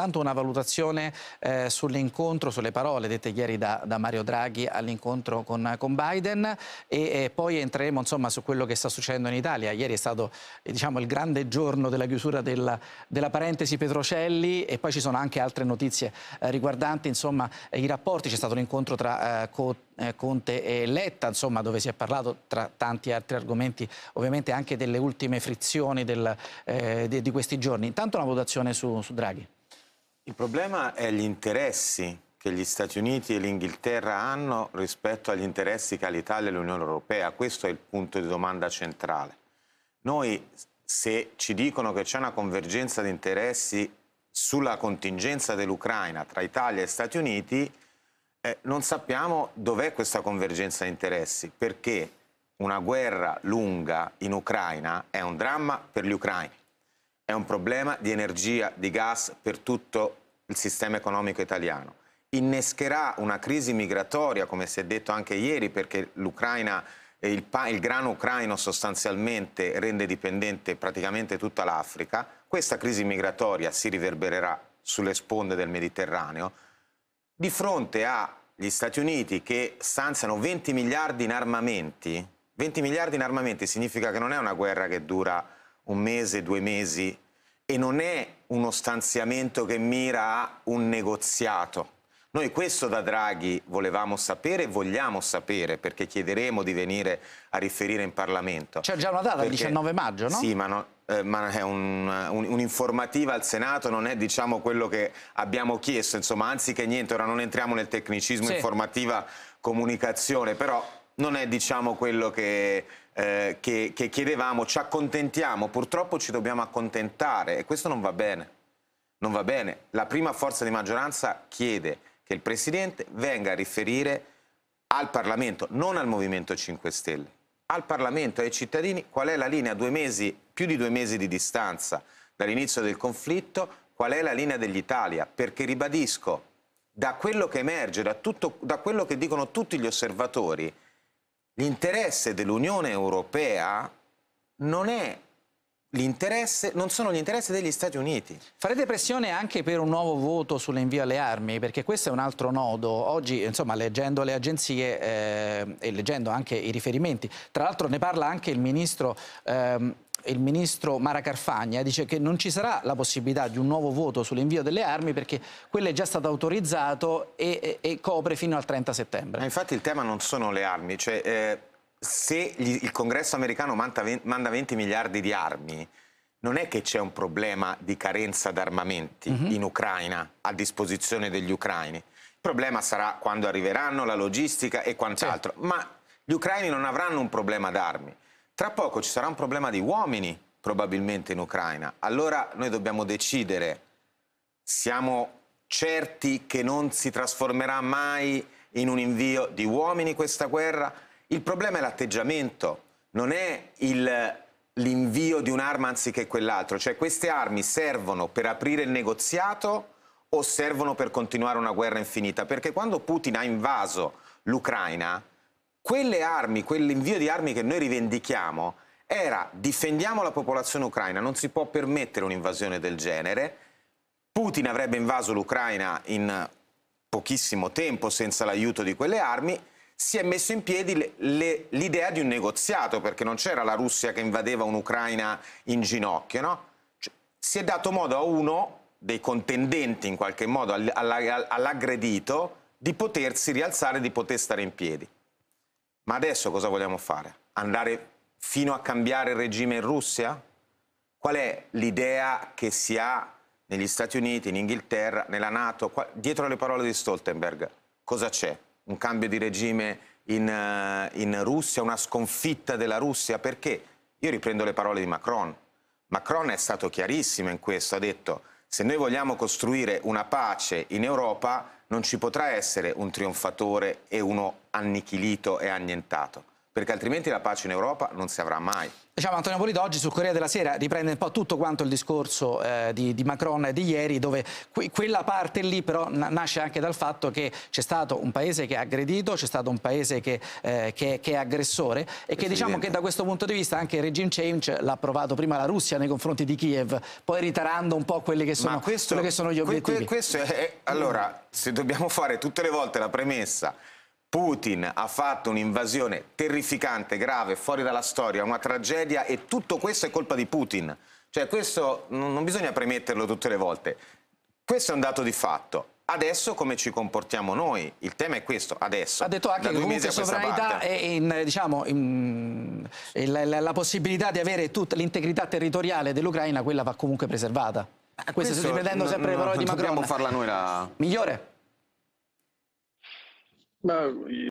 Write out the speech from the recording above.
soltanto una valutazione eh, sull'incontro, sulle parole dette ieri da, da Mario Draghi all'incontro con, con, Biden e, e poi entreremo insomma, su quello che sta succedendo in Italia. Ieri è stato eh, diciamo, il grande giorno della chiusura della, della parentesi Petrocelli e poi ci sono anche altre notizie eh, riguardanti insomma, i rapporti. C'è stato l'incontro tra eh, co eh, Conte e Letta, insomma, dove si è parlato tra tanti altri argomenti, ovviamente anche delle ultime frizioni del, eh, di, di, questi giorni. Intanto una votazione su, su Draghi. Il problema è gli interessi che gli Stati Uniti e l'Inghilterra hanno rispetto agli interessi che ha l'Italia e l'Unione Europea. Questo è il punto di domanda centrale. Noi, se ci dicono che c'è una convergenza di interessi sulla contingenza dell'Ucraina tra Italia e Stati Uniti, eh, non sappiamo dov'è questa convergenza di interessi, perché una guerra lunga in Ucraina è un dramma per gli ucraini, è un problema di energia, di gas per tutto il sistema economico italiano. Innescherà una crisi migratoria, come si è detto anche ieri, perché l'Ucraina il, il, grano ucraino sostanzialmente rende dipendente praticamente tutta l'Africa, questa crisi migratoria si riverbererà sulle sponde del Mediterraneo, di fronte agli Stati Uniti che stanziano 20 miliardi in armamenti, 20 miliardi in armamenti significa che non è una guerra che dura un mese, due mesi, e non è uno stanziamento che mira a un negoziato. Noi questo da Draghi volevamo sapere e vogliamo sapere perché chiederemo di venire a riferire in Parlamento. C'è già una data, il 19 maggio, no? Sì, ma, no, eh, ma è un'informativa un, un al Senato, non è diciamo, quello che abbiamo chiesto, insomma, che niente, ora non entriamo nel tecnicismo sì. informativa comunicazione, però non è diciamo quello che, eh, che, che chiedevamo, ci accontentiamo, purtroppo ci dobbiamo accontentare e questo non va bene. Non va bene. La prima forza di maggioranza chiede che il Presidente venga a riferire al Parlamento, non al Movimento 5 Stelle, al Parlamento e ai cittadini qual è la linea, due mesi, più di due mesi di distanza dall'inizio del conflitto, qual è la linea dell'Italia, perché ribadisco, da quello che emerge, da, tutto, da quello che dicono tutti gli osservatori, L'interesse dell'Unione Europea non è non sono gli interessi degli Stati Uniti. Farete pressione anche per un nuovo voto sull'invio alle armi, perché questo è un altro nodo. Oggi, insomma, leggendo le agenzie eh, e leggendo anche i riferimenti, tra l'altro ne parla anche il ministro eh, il ministro Mara Carfagna dice che non ci sarà la possibilità di un nuovo voto sull'invio delle armi perché quello è già stato autorizzato e, e, e copre fino al 30 settembre. Ma infatti il tema non sono le armi, cioè eh, se gli, il congresso americano manda 20, manda 20 miliardi di armi, non è che c'è un problema di carenza d'armamenti mm -hmm. in Ucraina a disposizione degli ucraini. Il problema sarà quando arriveranno, la logistica e quant'altro. Sì. Ma gli ucraini non avranno un problema d'armi. Tra poco ci sarà un problema di uomini probabilmente in Ucraina. Allora noi dobbiamo decidere, siamo certi che non si trasformerà mai in un invio di uomini questa guerra? Il problema è l'atteggiamento, non è l'invio di un'arma anziché quell'altro. Cioè queste armi servono per aprire il negoziato o servono per continuare una guerra infinita? Perché quando Putin ha invaso l'Ucraina, quelle armi, quell'invio di armi che noi rivendichiamo era difendiamo la popolazione ucraina, non si può permettere un'invasione del genere. Putin avrebbe invaso l'Ucraina in pochissimo tempo senza l'aiuto di quelle armi, si è messo in piedi l'idea di un negoziato, perché non c'era la Russia che invadeva un'Ucraina in ginocchio, no? cioè, si è dato modo a uno dei contendenti, in qualche modo, all'aggredito, di potersi rialzare, di poter stare in piedi. Ma adesso cosa vogliamo fare? Andare fino a cambiare il regime in Russia? Qual è l'idea che si ha negli Stati Uniti, in Inghilterra, nella Nato? dietro le parole di Stoltenberg, cosa c'è? Un cambio di regime in, eh, in Russia, una sconfitta della Russia? Perché? Io riprendo le parole di Macron. Macron è stato chiarissimo in questo, ha detto se noi vogliamo costruire una pace in Europa non ci potrà essere un trionfatore e uno annichilito e annientato perché altrimenti la pace in Europa non si avrà mai. Diciamo, Antonio Polito oggi sul Corriere della Sera riprende un po' tutto quanto il discorso eh, di, di, Macron di ieri, dove que quella parte lì però na nasce anche dal fatto che c'è stato un paese che ha aggredito, c'è stato un paese che, eh, che, che è aggressore e che diciamo che da questo punto di vista anche il regime change l'ha provato prima la Russia nei confronti di Kiev, poi ritarando un po' quelli che sono, questo, quelli che sono gli obiettivi. Que, que, è, allora, se dobbiamo fare tutte le volte la premessa Putin ha fatto un'invasione terrificante, grave, fuori dalla storia, una tragedia e tutto questo è colpa di Putin. Cioè questo non bisogna premetterlo tutte le volte. Questo è un dato di fatto. Adesso come ci comportiamo noi? Il tema è questo, adesso. Ha detto anche che comunque sovranità e in, diciamo, in, eh, la, la, la possibilità di avere tutta l'integrità territoriale dell'Ucraina, quella va comunque preservata. Eh, questo, questo sto riprendendo sempre le parole di Macron. Dobbiamo farla noi la... Migliore. No